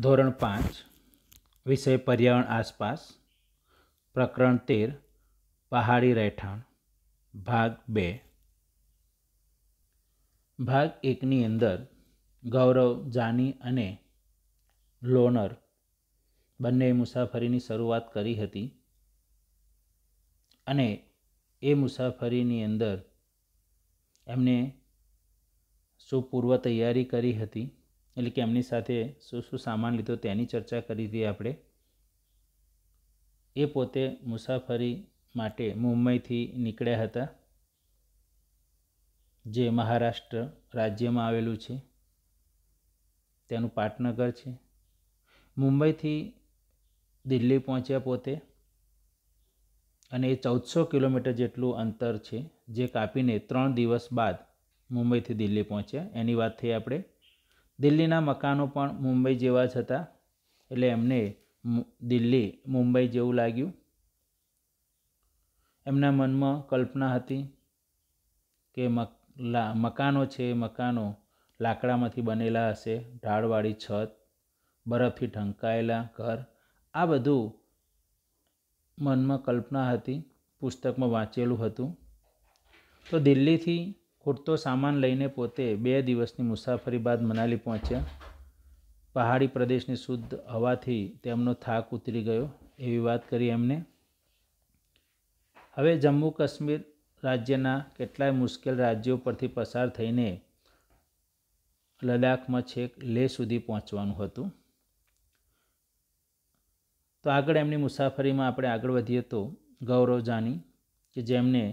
ધોરણ પાંચ વિષય પર્યાવરણ આસપાસ પ્રકરણ તેર પહાડી રહેઠાણ ભાગ બે ભાગ એકની અંદર ગૌરવ જાની અને લોનર બંને મુસાફરીની શરૂઆત કરી હતી અને એ મુસાફરીની અંદર એમને સુપૂર્વ તૈયારી કરી હતી એટલે કે એમની સાથે શું શું સામાન લીધો તેની ચર્ચા કરી હતી આપણે એ પોતે મુસાફરી માટે મુંબઈથી નીકળ્યા હતા જે મહારાષ્ટ્ર રાજ્યમાં આવેલું છે તેનું પાટનગર છે મુંબઈથી દિલ્હી પહોંચ્યા પોતે અને એ ચૌદસો કિલોમીટર જેટલું અંતર છે જે કાપીને ત્રણ દિવસ બાદ મુંબઈથી દિલ્હી પહોંચ્યા એની વાત થઈ આપણે દિલ્હીના મકાનો પણ મુંબઈ જેવા જ હતા એટલે એમને દિલ્હી મુંબઈ જેવું લાગ્યું એમના મનમાં કલ્પના હતી કે મકાનો છે મકાનો લાકડામાંથી બનેલા હશે ઢાળવાળી છત બરફથી ઢંકાયેલા ઘર આ બધું મનમાં કલ્પના હતી પુસ્તકમાં વાંચેલું હતું તો દિલ્હીથી પૂરતો સામાન લઈને પોતે બે દિવસની મુસાફરી બાદ મનાલી પહોંચ્યા પહાડી પ્રદેશની શુદ્ધ હવાથી તેમનો થાક ઉતરી ગયો એવી વાત કરી એમને હવે જમ્મુ કાશ્મીર રાજ્યના કેટલાય મુશ્કેલ રાજ્યો પરથી પસાર થઈને લદ્દાખમાં છેક લેહ સુધી પહોંચવાનું હતું તો આગળ એમની મુસાફરીમાં આપણે આગળ વધીએ તો ગૌરવ જાની કે જેમને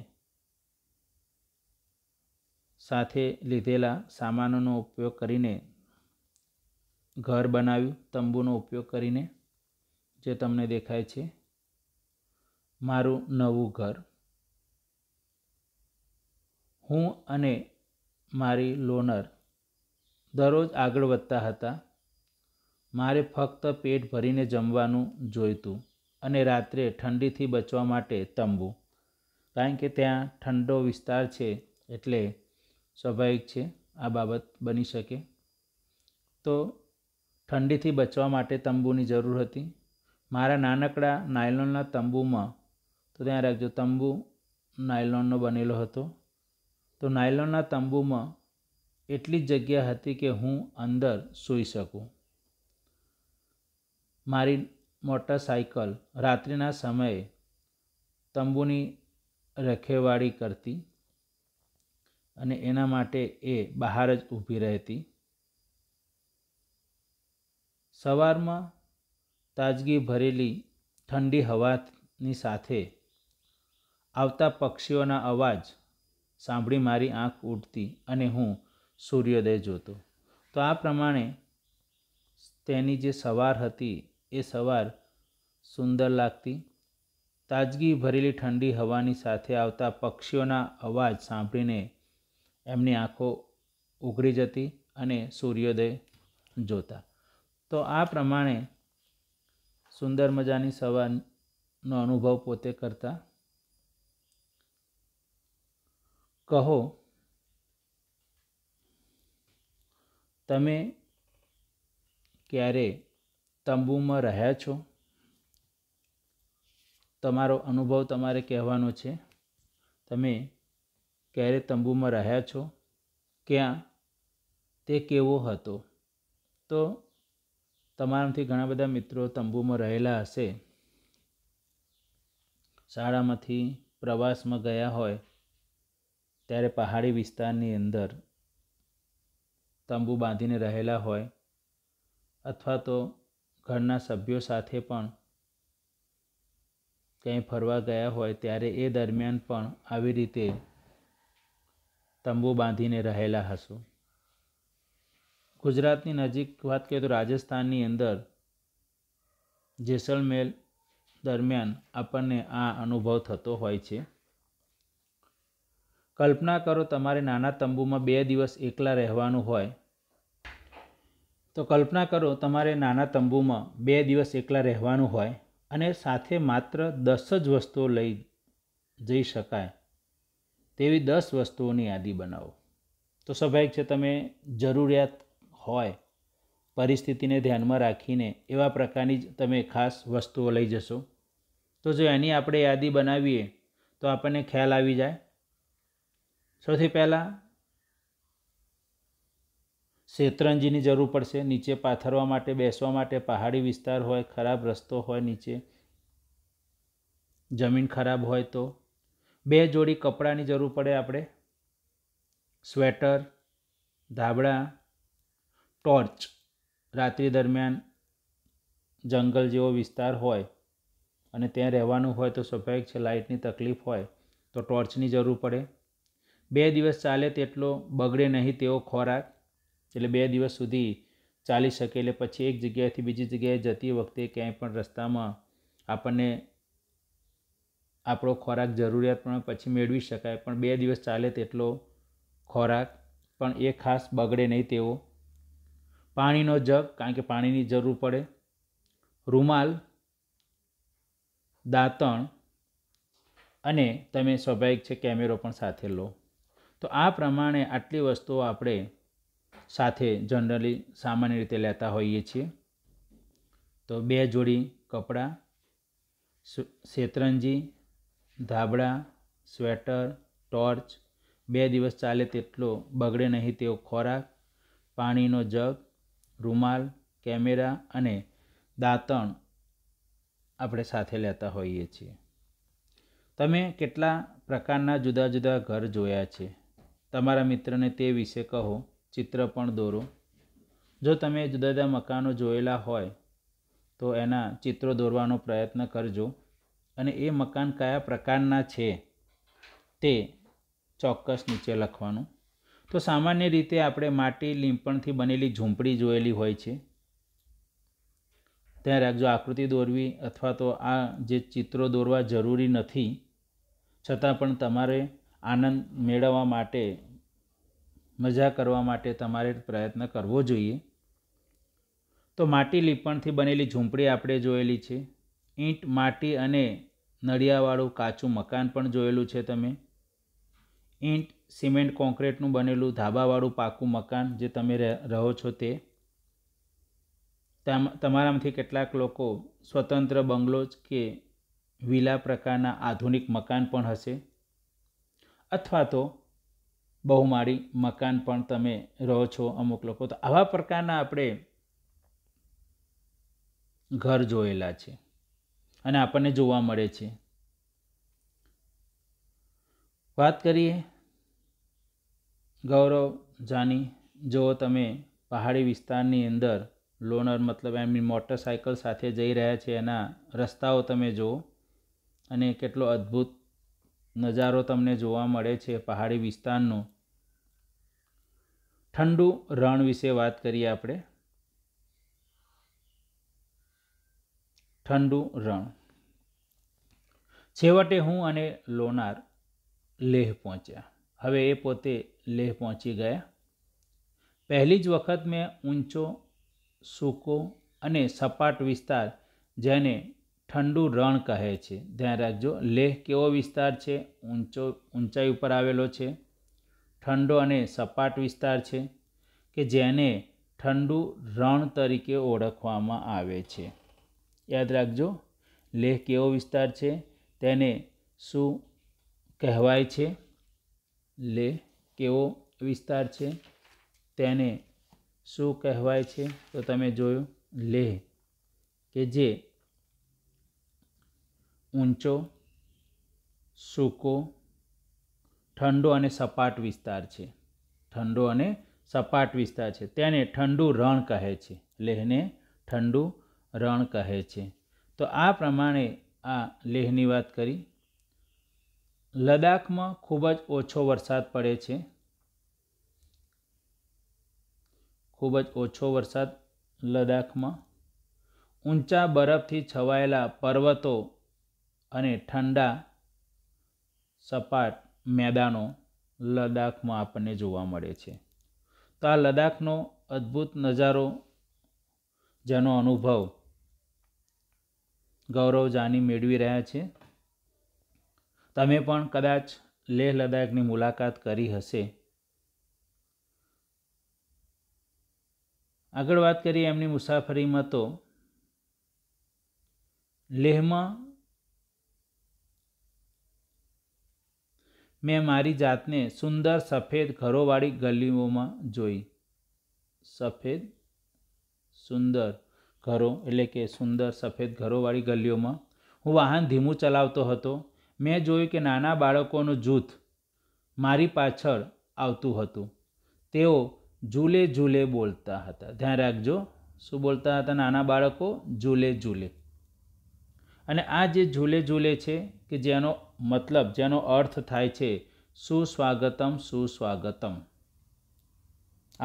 સાથે લીધેલા સામાનોનો ઉપયોગ કરીને ઘર બનાવ્યું તંબુનો ઉપયોગ કરીને જે તમને દેખાય છે મારું નવું ઘર હું અને મારી લોનર દરરોજ આગળ વધતા હતા મારે ફક્ત પેટ ભરીને જમવાનું જોઈતું અને રાત્રે ઠંડીથી બચવા માટે તંબુ કારણ કે ત્યાં ઠંડો વિસ્તાર છે એટલે સ્વાભાવિક છે આ બાબત બની શકે તો ઠંડીથી બચવા માટે તંબુની જરૂર હતી મારા નાનકડા નાયલોનના તંબુમાં તો ત્યાં રાખજો તંબુ નાયલોનનો બનેલો હતો તો નાયલોનના તંબુમાં એટલી જ જગ્યા હતી કે હું અંદર સૂઈ શકું મારી મોટરસાયકલ રાત્રિના સમયે તંબુની રખેવાળી કરતી અને એના માટે એ બહાર જ ઊભી રહેતી સવારમાં તાજગી ભરેલી ઠંડી હવાની સાથે આવતા પક્ષીઓના અવાજ સાંભળી મારી આંખ ઉડતી અને હું સૂર્યોદય જોતો તો આ પ્રમાણે તેની જે સવાર હતી એ સવાર સુંદર લાગતી તાજગી ભરેલી ઠંડી હવાની સાથે આવતા પક્ષીઓના અવાજ સાંભળીને એમની આંખો ઉઘરી જતી અને સૂર્યોદય જોતા તો આ પ્રમાણે સુંદર મજાની સવારનો અનુભવ પોતે કરતા કહો તમે ક્યારે તંબુમાં રહ્યા છો તમારો અનુભવ તમારે કહેવાનો છે તમે ક્યારે તંબુમાં રહ્યા છો ક્યાં તે કેવો હતો તો તમારાથી ઘણા બધા મિત્રો તંબુમાં રહેલા હશે શાળામાંથી પ્રવાસમાં ગયા હોય ત્યારે પહાડી વિસ્તારની અંદર તંબુ બાંધીને રહેલા હોય અથવા તો ઘરના સભ્યો સાથે પણ ક્યાંય ફરવા ગયા હોય ત્યારે એ દરમિયાન પણ આવી રીતે તંબુ બાંધીને રહેલા હશો ગુજરાતની નજીક વાત કરીએ તો રાજસ્થાનની અંદર જેસલમેર દરમિયાન આપણને આ અનુભવ થતો હોય છે કલ્પના કરો તમારે નાના તંબુમાં બે દિવસ એકલા રહેવાનું હોય તો કલ્પના કરો તમારે નાના તંબુમાં બે દિવસ એકલા રહેવાનું હોય અને સાથે માત્ર દસ જ વસ્તુઓ લઈ જઈ શકાય તેવી દસ વસ્તુઓની યાદી બનાવો તો સ્વાભાવિક છે તમે જરૂરિયાત હોય પરિસ્થિતિને ધ્યાનમાં રાખીને એવા પ્રકારની જ તમે ખાસ વસ્તુઓ લઈ જશો તો જો એની આપણે યાદી બનાવીએ તો આપણને ખ્યાલ આવી જાય સૌથી પહેલાં શેતરંજીની જરૂર પડશે નીચે પાથરવા માટે બેસવા માટે પહાડી વિસ્તાર હોય ખરાબ રસ્તો હોય નીચે જમીન ખરાબ હોય તો બે જોડી કપડાની જરૂર પડે આપણે સ્વેટર ધાબળા ટોર્ચ રાત્રિ દરમિયાન જંગલ જેવો વિસ્તાર હોય અને ત્યાં રહેવાનું હોય તો સ્વાભાવિક છે લાઇટની તકલીફ હોય તો ટોર્ચની જરૂર પડે બે દિવસ ચાલે તેટલો બગડે નહીં તેવો ખોરાક એટલે બે દિવસ સુધી ચાલી શકે એટલે પછી એક જગ્યાએથી બીજી જગ્યાએ જતી વખતે ક્યાંય પણ રસ્તામાં આપણને આપણો ખોરાક જરૂરિયાત પણ પછી મેળવી શકાય પણ બે દિવસ ચાલે તેટલો ખોરાક પણ એ ખાસ બગડે નહીં તેવો પાણીનો જગ કારણ કે પાણીની જરૂર પડે રૂમાલ દાંતણ અને તમે સ્વાભાવિક છે કેમેરો પણ સાથે લો તો આ પ્રમાણે આટલી વસ્તુઓ આપણે સાથે જનરલી સામાન્ય રીતે લેતા હોઈએ છીએ તો બે જોડી કપડાં શેતરંજી ધાબળા સ્વેટર ટોર્ચ બે દિવસ ચાલે તેટલો બગડે નહીં તેવો ખોરાક પાણીનો જગ રૂમાલ કેમેરા અને દાંતણ આપણે સાથે લેતા હોઈએ છીએ તમે કેટલા પ્રકારના જુદા જુદા ઘર જોયા છે તમારા મિત્રને તે વિશે કહો ચિત્ર પણ દોરો જો તમે જુદા જુદા મકાનો જોયેલા હોય તો એના ચિત્રો દોરવાનો પ્રયત્ન કરજો અને એ મકાન કયા પ્રકારના છે તે ચોક્કસ નીચે લખવાનું તો સામાન્ય રીતે આપણે માટી લીંપણથી બનેલી ઝૂંપડી જોયેલી હોય છે ત્યાં રાખજો આકૃતિ દોરવી અથવા તો આ જે ચિત્રો દોરવા જરૂરી નથી છતાં પણ તમારે આનંદ મેળવવા માટે મજા કરવા માટે તમારે પ્રયત્ન કરવો જોઈએ તો માટી લીંપણથી બનેલી ઝૂંપડી આપણે જોયેલી છે ઈંટ માટી અને નળિયાવાળું કાચું મકાન પણ જોયેલું છે તમે ઈંટ સિમેન્ટ કોન્ક્રીટનું બનેલું ધાબાવાળું પાકું મકાન જે તમે રહો છો તે તમારામાંથી કેટલાક લોકો સ્વતંત્ર બંગલો કે વિલા પ્રકારના આધુનિક મકાન પણ હશે અથવા તો બહુમાળી મકાન પણ તમે રહો છો અમુક લોકો તો આવા પ્રકારના આપણે ઘર જોયેલા છે અને આપણને જોવા મળે છે વાત કરીએ ગૌરવ જાની જો તમે પહાડી વિસ્તારની અંદર લોનર મતલબ એમની મોટરસાઇકલ સાથે જઈ રહ્યા છે એના રસ્તાઓ તમે જુઓ અને કેટલો અદ્ભુત નજારો તમને જોવા મળે છે પહાડી વિસ્તારનો ઠંડુ રણ વિશે વાત કરીએ આપણે ઠંડુ રણ છેવટે હું અને લોનાર લેહ પહોંચ્યા હવે એ પોતે લેહ પહોંચી ગયા પહેલી જ વખત મેં ઊંચો સૂકો અને સપાટ વિસ્તાર જેને ઠંડુ રણ કહે છે ધ્યાન રાખજો લેહ કેવો વિસ્તાર છે ઊંચો ઊંચાઈ ઉપર આવેલો છે ઠંડો અને સપાટ વિસ્તાર છે કે જેને ઠંડુ રણ તરીકે ઓળખવામાં આવે છે યાદ રાખજો લેહ કેવો વિસ્તાર છે તેને શું કહેવાય છે લેહ કેવો વિસ્તાર છે તેને શું કહેવાય છે તો તમે જોયું લેહ કે જે ઊંચો સૂકો ઠંડો અને સપાટ વિસ્તાર છે ઠંડો અને સપાટ વિસ્તાર છે તેને ઠંડુ રણ કહે છે લેહને ઠંડુ રણ કહે છે તો આ પ્રમાણે આ લેહની વાત કરી લદ્દાખમાં ખૂબ જ ઓછો વરસાદ પડે છે ખૂબ જ ઓછો વરસાદ લદ્દાખમાં ઊંચા બરફથી છવાયેલા પર્વતો અને ઠંડા સપાટ મેદાનો લદ્દાખમાં આપણને જોવા મળે છે તો આ લદ્દાખનો અદ્ભુત નજારો જેનો અનુભવ ગૌરવ જાની મેળવી રહ્યા છે તમે પણ કદાચ લેહ લદ્દાખની મુલાકાત કરી હશે આગળ વાત કરીએ એમની મુસાફરીમાં તો લેહમાં મેં મારી જાતને સુંદર સફેદ ઘરોવાળી ગલીઓમાં જોઈ સફેદ સુંદર ઘરો એટલે કે સુંદર સફેદ ઘરોવાળી ગલીઓમાં હું વાહન ધીમું ચલાવતો હતો મેં જોયું કે નાના બાળકોનું જૂથ મારી પાછળ આવતું હતું તેઓ ઝૂલે ઝૂલે બોલતા હતા ધ્યાન રાખજો શું બોલતા હતા નાના બાળકો ઝૂલે ઝૂલે અને આ જે ઝૂલે ઝૂલે છે કે જેનો મતલબ જેનો અર્થ થાય છે સુસ્વાગતમ સુસ્વાગતમ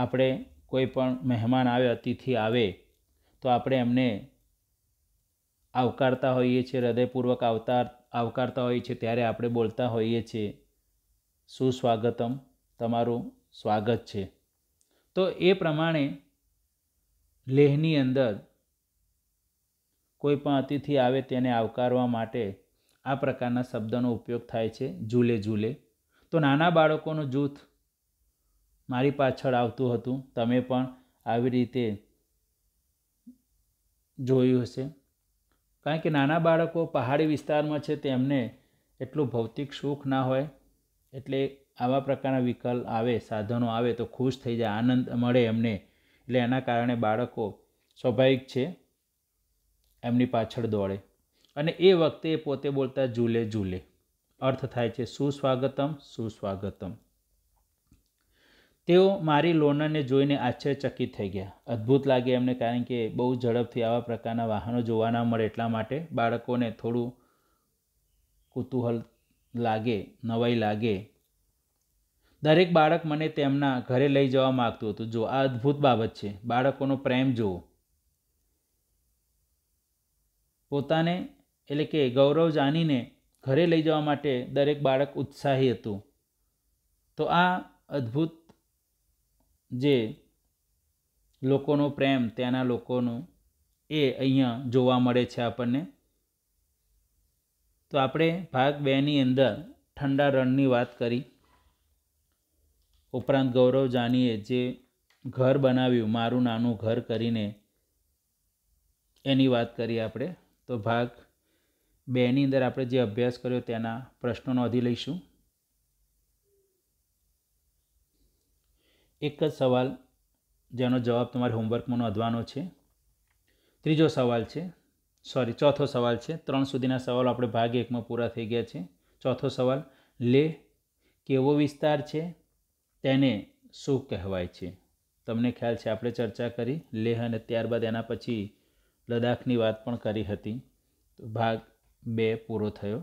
આપણે કોઈ પણ મહેમાન આવે અતિથિ આવે તો આપણે એમને આવકારતા હોઈએ છીએ હૃદયપૂર્વક આવતાર આવકારતા હોઈએ છીએ ત્યારે આપણે બોલતા હોઈએ છીએ સુસ્વાગતમ તમારું સ્વાગત છે તો એ પ્રમાણે લેહની અંદર કોઈ પણ અતિથિ આવે તેને આવકારવા માટે આ પ્રકારના શબ્દનો ઉપયોગ થાય છે ઝૂલે ઝૂલે તો નાના બાળકોનું જૂથ મારી પાછળ આવતું હતું તમે પણ આવી રીતે જોયું હશે કારણ કે નાના બાળકો પહાડી વિસ્તારમાં છે તેમને એટલું ભૌતિક સુખ ના હોય એટલે આવા પ્રકારના વિકલ્પ આવે સાધનો આવે તો ખુશ થઈ જાય આનંદ મળે એમને એટલે એના કારણે બાળકો સ્વાભાવિક છે એમની પાછળ દોડે અને એ વખતે પોતે બોલતા ઝૂલે ઝૂલે અર્થ થાય છે સુસ્વાગતમ સુસ્વાગતમ તેઓ મારી લોનરને જોઈને આશ્ચર્યચકિત થઈ ગયા અદ્ભુત લાગે એમને કારણ કે બહુ ઝડપથી આવા પ્રકારના વાહનો જોવા ના મળે એટલા માટે બાળકોને થોડું કુતૂહલ લાગે નવાઈ લાગે દરેક બાળક મને તેમના ઘરે લઈ જવા માગતું હતું જો આ અદ્ભુત બાબત છે બાળકોનો પ્રેમ જુઓ પોતાને એટલે કે ગૌરવ જાણીને ઘરે લઈ જવા માટે દરેક બાળક ઉત્સાહી હતું તો આ અદ્ભુત જે લોકોનો પ્રેમ ત્યાંના લોકોનો એ અહીંયા જોવા મળે છે આપણને તો આપણે ભાગ બેની અંદર ઠંડા રણની વાત કરી ઉપરાંત ગૌરવ જાનીએ જે ઘર બનાવ્યું મારું નાનું ઘર કરીને એની વાત કરી આપણે તો ભાગ બેની અંદર આપણે જે અભ્યાસ કર્યો તેના પ્રશ્નો નોંધી લઈશું એક જ સવાલ જેનો જવાબ તમારે હોમવર્કમાં નોંધવાનો છે ત્રીજો સવાલ છે સોરી ચોથો સવાલ છે ત્રણ સુધીના સવાલો આપણે ભાગ એકમાં પૂરા થઈ ગયા છે ચોથો સવાલ લે કેવો વિસ્તાર છે તેને શું કહેવાય છે તમને ખ્યાલ છે આપણે ચર્ચા કરી લેહ અને ત્યારબાદ એના પછી લદ્દાખની વાત પણ કરી હતી તો ભાગ બે પૂરો થયો